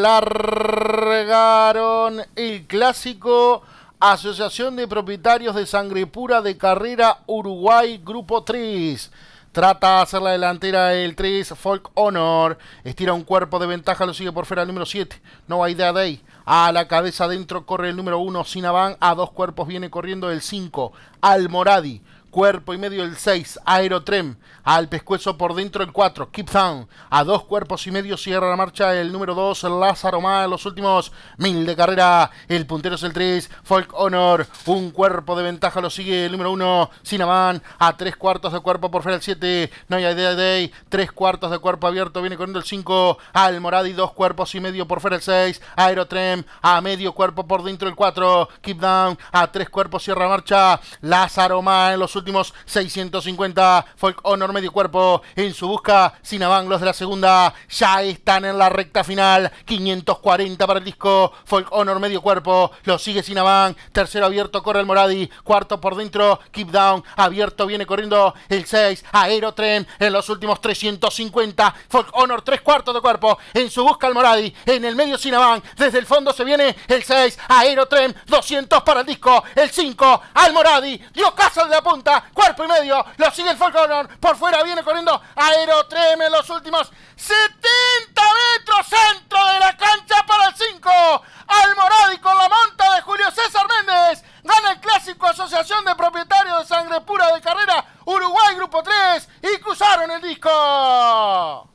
Largaron el clásico Asociación de Propietarios de Sangre Pura de Carrera Uruguay Grupo 3. Trata de hacer la delantera el 3, Folk Honor. Estira un cuerpo de ventaja, lo sigue por fuera el número 7. No hay idea de ahí. A la cabeza dentro corre el número 1, Sinabán. A dos cuerpos viene corriendo el 5, Almoradi cuerpo y medio el 6, Aerotrem, al pescuezo por dentro el 4, Keep Down, a dos cuerpos y medio cierra la marcha el número 2, Lázaro en los últimos mil de carrera, el puntero es el 3, Folk Honor, un cuerpo de ventaja lo sigue el número 1, Cinnamon, a tres cuartos de cuerpo por fuera el 7, No hay Idea Day, tres cuartos de cuerpo abierto, viene corriendo el 5, Almoradi, dos cuerpos y medio por fuera el 6, Aerotrem, a medio cuerpo por dentro el 4, Keep Down, a tres cuerpos cierra la marcha, Lázaro más en los últimos últimos 650 Folk Honor medio cuerpo en su busca Sinabang los de la segunda. Ya están en la recta final. 540 para el disco Folk Honor medio cuerpo. Lo sigue Sinabang, Tercero abierto corre el Moradi. Cuarto por dentro. Keep down. Abierto viene corriendo el 6. Aerotren en los últimos 350. Folk Honor tres cuartos de cuerpo. En su busca el Moradi. En el medio Sinabang, Desde el fondo se viene el 6. Aerotren 200 para el disco. El 5. Al Moradi. Dio casa de la punta cuerpo y medio, lo sigue el Falcon, por fuera viene corriendo Aerotreme los últimos 70 metros, centro de la cancha para el 5, Almoradi con la monta de Julio César Méndez, gana el clásico Asociación de Propietarios de Sangre Pura de Carrera, Uruguay Grupo 3 y cruzaron el disco.